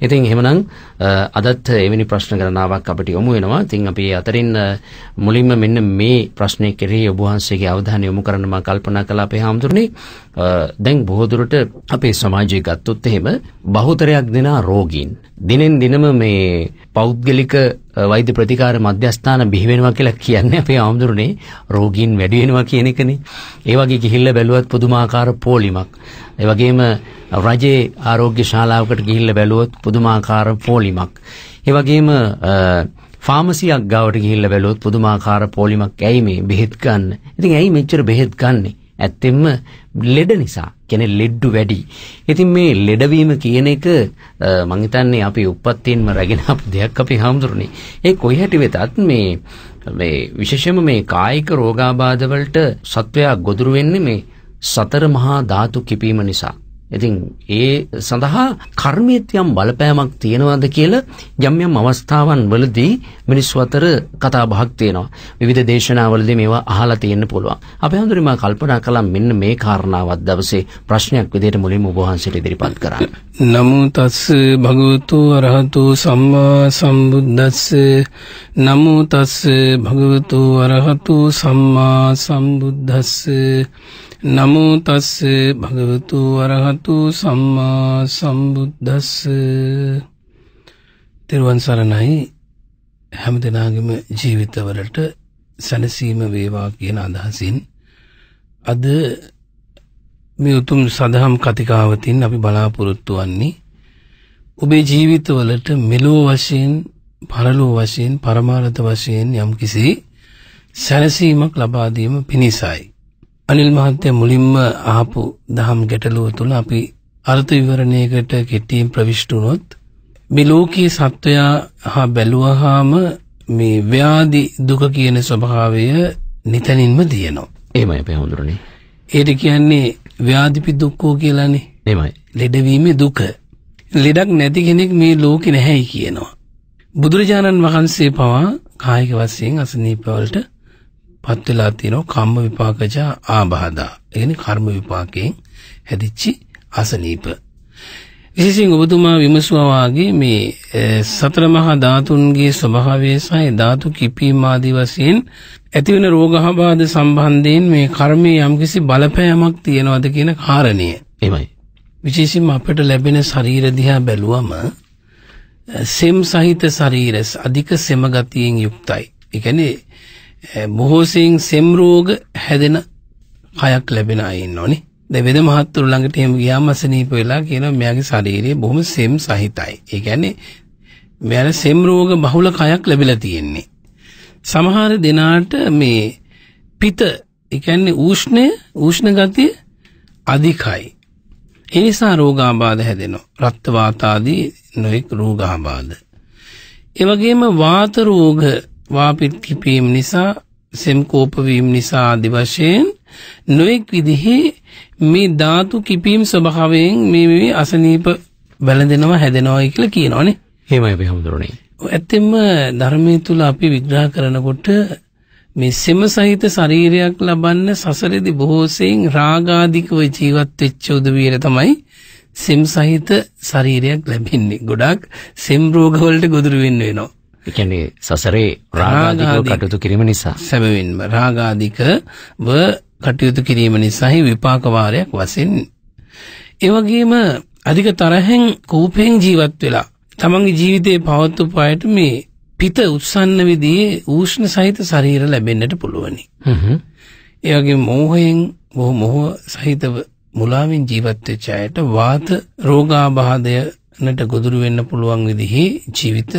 ඉතින් එහෙමනම් අදත් එවැනි ප්‍රශ්න ගණනාවක් අපිට යොමු වෙනවා. ඉතින් අපි අතරින් මුලින්ම මෙන්න මේ ප්‍රශ්නේ කෙරෙහි ඔබ වහන්සේගේ අවධානය යොමු කරන්න මම කල්පනා කළා අපේ හැමදෙරේ දැන් බොහෝ දුරට අපේ සමාජය ගත්තොත් එහෙම බහුතරයක් දෙනා රෝගීන් දිනෙන් දිනම මේ පෞද්ගලික වෛද්‍ය ප්‍රතිකාර මධ්‍යස්ථාන බිහි වෙනවා කියලා කියන්නේ අපේ ආම්ඳුරනේ රෝගීන් වැඩි වෙනවා කියන එකනේ. ඒ වගේ ගිහිල්ලා බැලුවත් පුදුමාකාර පෝලිමක්. ඒ වගේම රජයේ ආරෝග්‍ය ශාලාවකට ගිහිල්ලා බැලුවොත් පුදුමාකාර පෝලිමක්. ඒ වගේම ෆාමසියක් ගාවට ගිහිල්ලා බැලුවොත් පුදුමාකාර පෝලිමක් ඇයි මේ බෙහෙත් ගන්න. ඉතින් ඇයි මෙච්චර බෙහෙත් ගන්නේ? ඇත්තෙන්ම ලෙඩ නිසා කියන්නේ ලෙඩු වැඩි. ඉතින් මේ ලෙඩවීම කියන එක මං හිතන්නේ අපි උප්පත්තියෙන්ම රැගෙන ආපු දෙයක් අපි හඳුරුනේ. ඒ කොයි හැටි වෙතත් මේ මේ විශේෂයෙන්ම මේ කායික රෝගාබාධ වලට සත්වයා ගොදුරු වෙන්නේ මේ සතර මහා ධාතු කිපීම නිසා. ඉතින් ඒ සඳහා කර්මීත් යම් බලපෑමක් තියෙනවද කියලා යම් යම් අවස්ථාවන් වලදී මිනිස්සු අතර කතා බහක් තියෙනවා. විවිධ දේශනාවලදී මේවා අහලා තියෙන්න පුළුවන්. අපි හඳුරි මා කල්පනා කළා මෙන්න මේ කාරණාවත් දවසේ ප්‍රශ්නයක් විදිහට මුලින්ම ඔබ වහන්සේට ඉදිරිපත් කරන්න. නමෝ තස් භගවතු අරහතෝ සම්මා සම්බුද්දස්ස නමෝ තස් භගවතු අරහතෝ සම්මා සම්බුද්දස්ස නමෝ තස්ස භගවතු වරහතු සම්මා සම්බුද්දස්ස තෙරුවන් සරණයි හැම දෙනාගම ජීවිතවලට සැනසීම වේවා කියන අදහසින් අද මේ උතුම් සදහම් කතිකාවතින් අපි බලාපොරොත්තු වන්නේ ඔබේ ජීවිතවලට මෙලෝ වශයෙන් පරලෝ වශයෙන් පරමාර්ථ වශයෙන් යම්කිසි සැනසීමක් ලබා දීම පිණිසයි අනිල් මහත්තයා මුලින්ම අහපු දහම් ගැටලුව තුළ අපි අර්ථ විවරණයකට කෙටියෙන් ප්‍රවිෂ්ට වුණොත් මේ ලෝකයේ සත්වයා හා බැලුවාම මේ ව්‍යාධි දුක කියන ස්වභාවය නිතනින්ම දිනනවා. එහෙමයි අපේ හඳුරන්නේ. ඒට කියන්නේ ව්‍යාධිපි දුක්ඛෝ කියලානේ. එහෙමයි. ලෙඩවීමේ දුක. ලෙඩක් නැති කෙනෙක් මේ ලෝකේ නැහැයි කියනවා. බුදුරජාණන් වහන්සේ පවා කායික වශයෙන් අසනීප වලට පත් වෙලා තියෙනවා කම්ම විපාකජ ආබාධා. ඒ කියන්නේ කර්ම විපාකයෙන් හැදිච්ච අසනීප. විශේෂයෙන් ඔබතුමා විමසුවා වාගේ මේ සතර මහා ධාතුන්ගේ ස්වභාවය සහ ධාතු කිපීම ආදී වශයෙන් ඇතිවන රෝගහබාධ සම්බන්ධයෙන් මේ කර්මයේ යම්කිසි බලපෑමක් තියෙනවද කියන කාරණය. එහෙමයි. විශේෂයෙන්ම අපට ලැබෙන ශරීර දිහා බැලුවම සෙම් සහිත ශරීර අධික සෙම ගතියෙන් යුක්තයි. ඒ කියන්නේ බොහෝසින් සෙම්රෝග හැදෙන කයක් ලැබෙන අය ඉන්නෝනේ. දැන් වෙද මහත්තුරු ළඟට එහෙම ගියාම අසනීප වෙලා කියනවා මෙයාගේ ශරීරය බොහොම සෙම් සහිතයි. ඒ කියන්නේ මෙයාට සෙම්රෝග බහුල කයක් ලැබිලා තියෙන්නේ. සමහර දෙනාට මේ පිත ඒ කියන්නේ ඌෂ්ණය ඌෂ්ණ ගතිය අධිකයි. ඒ නිසා රෝගාබාධ හැදෙනවා. රක්ත වාත ආදී නොඑක් රෝගාබාධ. ඒ වගේම වාත රෝග වාපිත් කිපීම නිසා සෙම් කෝපවීම නිසා ආදි වශයෙන් නොඑක් විදිහේ මේ ධාතු කිපීම් ස්වභාවයෙන් මේ මේ අසනීප බැලඳෙනවා හැදෙනවායි කියලා කියනවනේ. එහෙමයි අපි හඳුරන්නේ. ඇත්තෙන්ම ධර්මයේ තුල අපි විග්‍රහ කරනකොට මේ සෙම සහිත ශරීරයක් ලබන්න සසරේදී බොහෝසෙයින් රාගාධිකව ජීවත් වෙච්ච උදවියර තමයි සෙම් සහිත ශරීරයක් ලැබෙන්නේ. ගොඩක් සෙම් රෝග වලට ගොදුරු වෙන්න වෙනවා. ඒ කියන්නේ සසරේ රාගාධිකව කටයුතු කිරීම නිසා සැබවින්ම රාගාධිකව කටයුතු කිරීම නිසායි විපාක වාරයක් වශයෙන් ඒ වගේම අධික තරහෙන් කෝපයෙන් ජීවත් වෙලා තමන්ගේ ජීවිතේ පවත්වපු අයට මේ පිත උස්සන්න විදිහේ ඌෂ්ණ සහිත ශරීර ලැබෙන්නට පුළුවනි. හ්ම්. ඒ වගේම මෝහයෙන් බොහෝ මෝහ සහිතව මුලාවෙන් ජීවත් වෙච්ච අයට වාත රෝගාබාධයකට ගොදුරු වෙන්න පුළුවන් විදිහේ ජීවිත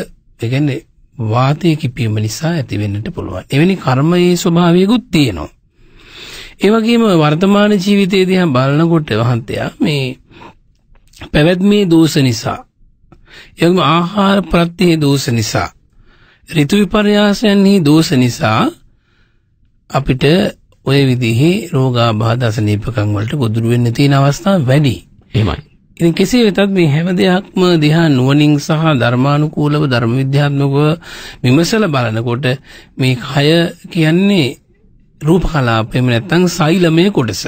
ඒ කියන්නේ වාතය කිපීම නිසා ඇතිවෙන්නට පුළුවන්. එවැනි කර්මයේ ස්වභාවයකුත් තියෙනවා. ඒ වගේම වර්තමාන ජීවිතයේ දිහා බලනකොට වහන්තයා මේ පැවැත්මේ දෝෂ නිසා එවම ආහාර ප්‍රත්‍යයේ දෝෂ නිසා ඍතු විපර්යාසයන්හි දෝෂ නිසා අපිට ওই විදිහේ රෝගාබාධ අසනීපකම් වලට ගොදුරු වෙන්න තියෙන අවස්ථා වැඩි. එහෙමයි. ඉතින් කෙසේ වෙතත් මේ හැම දෙයක්ම දිහා නුවණින් සහ ධර්මානුකූලව ධර්ම විද්‍යාත්මකව විමසලා බලනකොට මේ කය කියන්නේ රූප කලාපෙම නැත්තම් සෛලමය කොටස.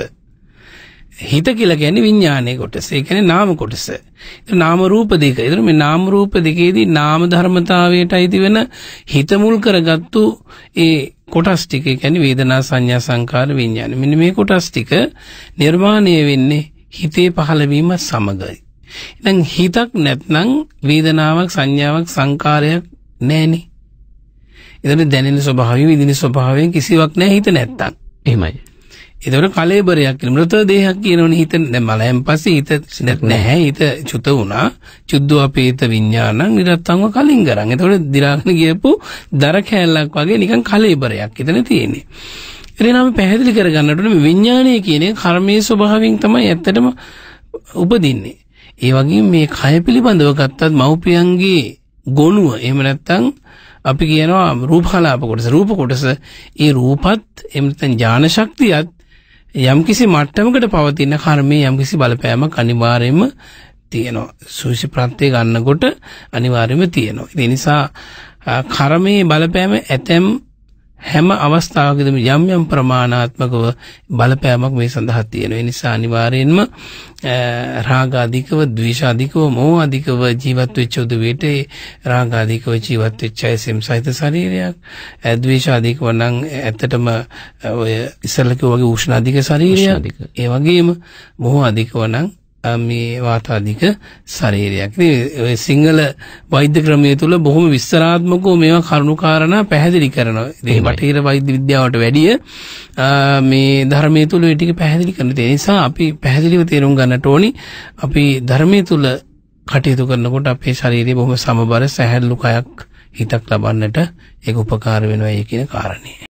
හිත කියලා කියන්නේ විඥානයේ කොටස. ඒ කියන්නේ නාම කොටස. ඒතර නාම රූප දෙක. ඒතර මේ නාම රූප දෙකේදී නාම ධර්මතාවයට අයිති වෙන හිත මුල් කරගත්තු ඒ කොටස් ටික. ඒ කියන්නේ වේදනා සංඥා සංකාර විඥාන. මෙන්න මේ කොටස් ටික නිර්මාණය වෙන්නේ හිතේ පහළවීම සමගයි. ඉතින් හිතක් නැත්නම් වේදනාවක් සංඥාවක් සංකාරයක් නැහෙනේ. එතන දැනෙන ස්වභාවය විඳින ස්වභාවයෙන් කිසිවක් නැහැ හිත නැත්තම්. එහෙමයි. එතකොට කලෙබරයක් කියන මృత දේහයක් කියනෝනේ හිත දැන් මලයන් පස්සේ හිත නැහැ හිත චුත වුණා. චුද්ධෝපේත විඥානං නිරත්තංව කලින් කරන්. එතකොට දිලාගෙන ගියපු දර කෑල්ලක් වගේ නිකන් කලෙබරයක් එතන තියෙන්නේ. එතන අපි පැහැදිලි කරගන්නට ඕනේ විඥානය කියන්නේ කර්මයේ ස්වභාවයෙන් තමයි ඇත්තටම උපදින්නේ. ඒ වගේම මේ කය පිළිබඳව ගත්තත් මව්පියන්ගේ ගොනුව එහෙම නැත්නම් අපි කියනවා රූපකලාප කොටස රූප කොටස ඒ රූපත් එහෙම නැත්නම් ඥාන ශක්තියත් යම්කිසි මට්ටමකට පවතින කර්මයේ යම්කිසි බලපෑමක් අනිවාර්යයෙන්ම තියෙනවා. සූසි ප්‍රත්‍ය ගන්නකොට අනිවාර්යයෙන්ම තියෙනවා. ඒ නිසා කර්මයේ බලපෑම ඇතැම් හැම අවස්ථාවකදීම යම් යම් ප්‍රමාණාත්මකව බලපෑමක් මේ සඳහා තියෙනවා. ඒ නිසා අනිවාර්යයෙන්ම රාග අධිකව, ද්වේෂ අධිකව, මෝහ අධිකව ජීවත් වෙච්ච උදවියට රාග අධිකව ජීවත් වෙච්ච අය සෙම්සයිත ශරීරයක්, ද්වේෂ අධිකව නම් ඇත්තටම ඔය ඉස්සල්ලා කිව්වා වගේ උෂ්ණ අධික ශරීරයක්. ඒ වගේම මෝහ අධිකව නම් මේ වාතාධික ශරීරයක්. ඉතින් සිංහල වෛද්‍ය ක්‍රමය තුල බොහොම විස්තරාත්මකව මේවා කරුණු කාරණා පැහැදිලි කරනවා. ඉතින් බටහිර වෛද්‍ය විද්‍යාවට වැඩිය මේ ධර්මයේ තුල ඒ ටික පැහැදිලි කරන තේ නිසා අපි පැහැදිලිව තේරුම් ගන්නට ඕනි අපි ධර්මයේ තුල කටයුතු කරනකොට අපේ ශරීරය බොහොම සමබර සැහැල්ලු කයක් හිතක් ලබන්නට ඒක උපකාර වෙනවා කියන කාරණේ.